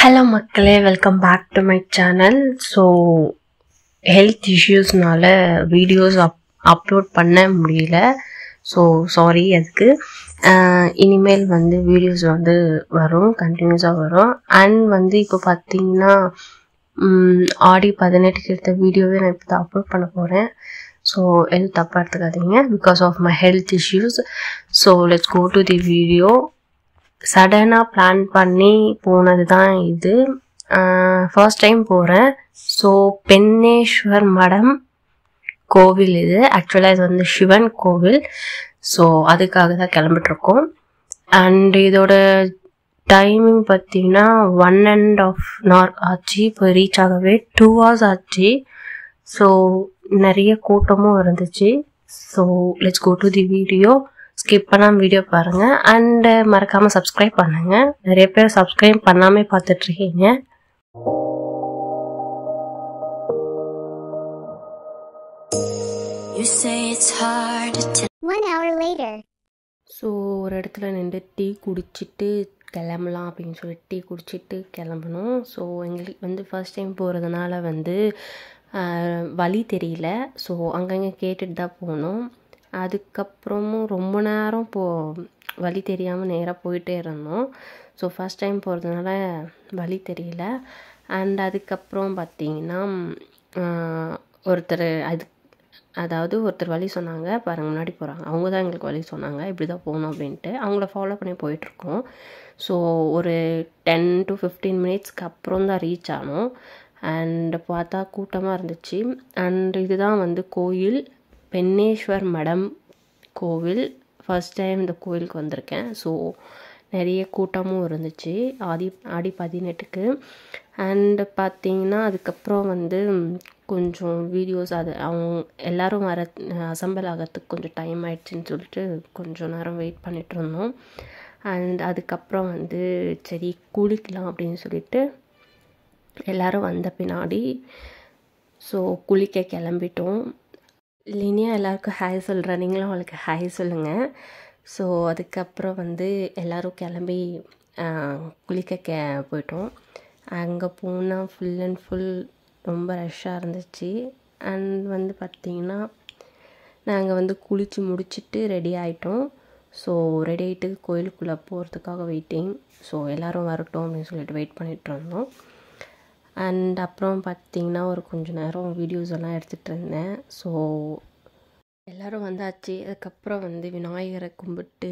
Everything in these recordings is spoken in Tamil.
ஹலோ மக்களே welcome back to my channel so health இஷ்யூஸ்னால வீடியோஸ் அப் அப்லோட் பண்ண முடியல ஸோ சாரி அதுக்கு இனிமேல் வந்து வீடியோஸ் வந்து வரும் கண்டினியூஸாக வரும் அண்ட் வந்து இப்போ பார்த்தீங்கன்னா ஆடி பதினெட்டுக்கு எடுத்த வீடியோவே நான் இப்போ அப்லோட் பண்ண போகிறேன் ஸோ எதுவும் தப்பாக எடுத்துக்காதீங்க because of my health issues so let's go to the video சடனாக பிளான் பண்ணி போனது தான் இது ஃபர்ஸ்ட் டைம் போகிறேன் ஸோ பெண்ணேஸ்வர் மடம் கோவில் இது ஆக்சுவலாக இது வந்து சிவன் கோவில் ஸோ அதுக்காக தான் கிளம்பிட்ருக்கோம் அண்ட் இதோட டைமிங் பார்த்தீங்கன்னா ஒன் அண்ட் ஆஃப் நார் ஆச்சு இப்போ ரீச் ஆகவே டூ ஹவர்ஸ் ஆச்சு ஸோ நிறைய கூட்டமும் இருந்துச்சு so let's go to the video skip பண்ணாமல் வீடியோ பாருங்கள் அண்டு மறக்காமல் சப்ஸ்கிரைப் பண்ணுங்கள் நிறைய பேர் சப்ஸ்கிரைப் பண்ணாமல் பார்த்துட்ருக்கீங்க ஸோ ஒரு இடத்துல நின்று டீ குடிச்சிட்டு கிளம்பலாம் அப்படின்னு சொல்லி டீ குடிச்சிட்டு கிளம்பணும் ஸோ எங்களுக்கு வந்து ஃபர்ஸ்ட் டைம் போகிறதுனால வந்து வழி தெரியல ஸோ அங்கங்கே கேட்டுட்டு தான் போனோம் அதுக்கப்புறமும் ரொம்ப நேரம் போ வழி தெரியாமல் நேராக போயிட்டே இருந்தோம் ஸோ ஃபஸ்ட் டைம் போகிறதுனால வழி தெரியல அண்ட் அதுக்கப்புறம் பார்த்தீங்கன்னா ஒருத்தர் அது அதாவது ஒருத்தர் வழி சொன்னாங்க பாருங்கள் முன்னாடி போகிறாங்க அவங்க தான் எங்களுக்கு வழி சொன்னாங்க இப்படி தான் போகணும் அப்படின்ட்டு அவங்கள ஃபாலோ பண்ணி போயிட்டுருக்கோம் ஸோ ஒரு டென் டு ஃபிஃப்டீன் மினிட்ஸ்க்கு அப்புறம் தான் ரீச் ஆனோம் அண்ட் பார்த்தா கூட்டமாக இருந்துச்சு அண்ட் இதுதான் வந்து கோயில் பெண்ணேஸ்வர் மடம் கோவில் ஃபஸ்ட் டைம் இந்த கோவிலுக்கு வந்திருக்கேன் ஸோ நிறைய கூட்டமும் இருந்துச்சு ஆடி ஆடி பதினெட்டுக்கு அண்டு பார்த்திங்கன்னா அதுக்கப்புறம் வந்து கொஞ்சம் வீடியோஸ் அது அவங்க எல்லோரும் வர அசம்பிள் ஆகிறதுக்கு கொஞ்சம் டைம் ஆயிடுச்சுன்னு சொல்லிட்டு கொஞ்சம் நேரம் வெயிட் பண்ணிகிட்டு இருந்தோம் அண்ட் அதுக்கப்புறம் வந்து சரி குளிக்கலாம் அப்படின்னு சொல்லிட்டு எல்லோரும் வந்த பின்னாடி ஸோ குளிக்க கிளம்பிட்டோம் லினியா எல்லாருக்கும் ஹாய் சொல்கிறேன் நீங்களும் அவளுக்கு ஹாய் சொல்லுங்கள் ஸோ அதுக்கப்புறம் வந்து எல்லோரும் கிளம்பி குளிக்க கே போயிட்டோம் அங்கே போனால் ஃபுல் அண்ட் ஃபுல் ரொம்ப ரஷ்ஷாக இருந்துச்சு அண்ட் வந்து பார்த்திங்கன்னா நாங்கள் வந்து குளித்து முடிச்சுட்டு ரெடி ஆகிட்டோம் ஸோ ரெடி ஆகிட்டு கோயிலுக்குள்ளே போகிறதுக்காக வெயிட்டிங் ஸோ எல்லோரும் வரட்டும் அப்படின்னு சொல்லிட்டு வெயிட் பண்ணிகிட்டு இருந்தோம் அண்ட் அப்புறம் பார்த்திங்கன்னா ஒரு கொஞ்ச நேரம் வீடியோஸ் எல்லாம் எடுத்துகிட்டு இருந்தேன் ஸோ எல்லோரும் வந்தாச்சு அதுக்கப்புறம் வந்து விநாயகரை கும்பிட்டு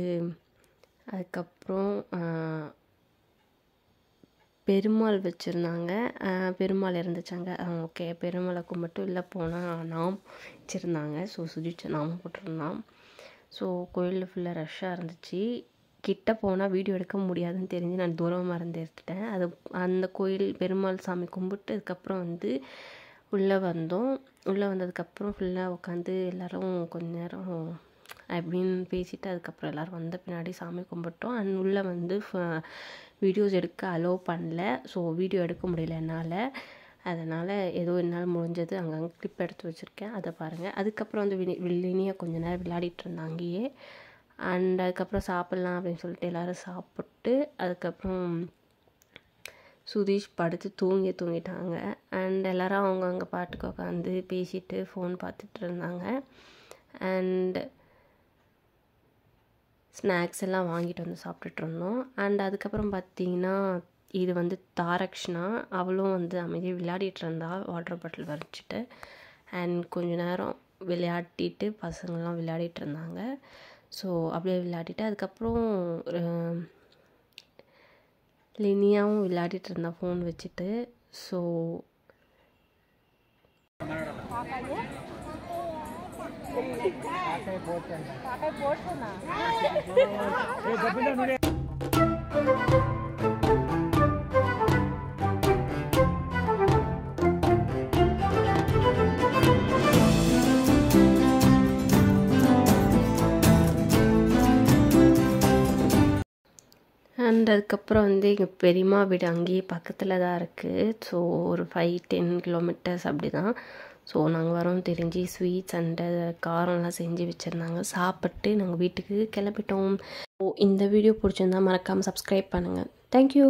அதுக்கப்புறம் பெருமாள் வச்சுருந்தாங்க பெருமாள் இருந்துச்சாங்க ஓகே பெருமாளை கும்பிட்டு இல்லை போனால் நாம் வச்சுருந்தாங்க ஸோ சுஜிச்சு நாம் போட்டிருந்தான் ஸோ கோயிலில் ஃபுல்லாக ரஷ்ஷாக இருந்துச்சு கிட்ட போனால் வீடியோ எடுக்க முடியாதுன்னு தெரிஞ்சு நான் தூரமாக மறந்து எடுத்துட்டேன் அது அந்த கோயில் பெருமாள் சாமி கும்பிட்டு அதுக்கப்புறம் வந்து உள்ளே வந்தோம் உள்ளே வந்ததுக்கப்புறம் ஃபுல்லாக உட்காந்து எல்லோரும் கொஞ்ச நேரம் அப்படின்னு பேசிட்டு அதுக்கப்புறம் எல்லோரும் வந்த பின்னாடி சாமி கும்பிட்டோம் அண்ட் உள்ளே வந்து வீடியோஸ் எடுக்க அலோவ் பண்ணல ஸோ வீடியோ எடுக்க முடியல என்னால் அதனால் ஏதோ என்னால் முடிஞ்சது அங்கங்கே கிளிப் எடுத்து வச்சுருக்கேன் அதை பாருங்கள் அதுக்கப்புறம் வந்து வினி வில்லினியாக கொஞ்ச நேரம் விளையாடிட்டு இருந்தாங்கயே அண்ட் அதுக்கப்புறம் சாப்பிட்லாம் அப்படின்னு சொல்லிட்டு எல்லோரும் சாப்பிட்டு அதுக்கப்புறம் சுதீஷ் படுத்து தூங்கி தூங்கிட்டாங்க அண்ட் எல்லோரும் அங்கே பாட்டுக்கு உட்காந்து பேசிட்டு ஃபோன் பார்த்துட்டு இருந்தாங்க அண்டு ஸ்நாக்ஸ் எல்லாம் வாங்கிட்டு வந்து சாப்பிட்டுட்ருந்தோம் அண்ட் அதுக்கப்புறம் பார்த்திங்கன்னா இது வந்து தாரக்ஷனா அவளும் வந்து அமைதியாக விளையாடிட்டு இருந்தா வாட்டர் பாட்டில் வரைச்சிட்டு அண்ட் கொஞ்ச நேரம் விளையாட்டிட்டு பசங்கள்லாம் விளையாடிட்டு இருந்தாங்க ஸோ அப்படியே விளையாடிட்டு அதுக்கப்புறம் லினியாவும் விளையாடிட்டு இருந்தேன் ஃபோன் வச்சுட்டு ஸோ போட்டுருந்தேன் வந்ததுக்கப்புறம் வந்து எங்கள் பெரியம்மா வீடு அங்கேயே பக்கத்தில் தான் இருக்குது ஸோ ஒரு ஃபைவ் டென் கிலோமீட்டர்ஸ் அப்படி தான் ஸோ நாங்கள் வரோம் தெரிஞ்சு ஸ்வீட்ஸ் அண்ட் காரம்லாம் செஞ்சு வச்சுருந்தாங்க சாப்பிட்டு நாங்கள் வீட்டுக்கு கிளம்பிட்டோம் ஸோ இந்த வீடியோ பிடிச்சிருந்தா மறக்காமல் சப்ஸ்கிரைப் பண்ணுங்கள் தேங்க்யூ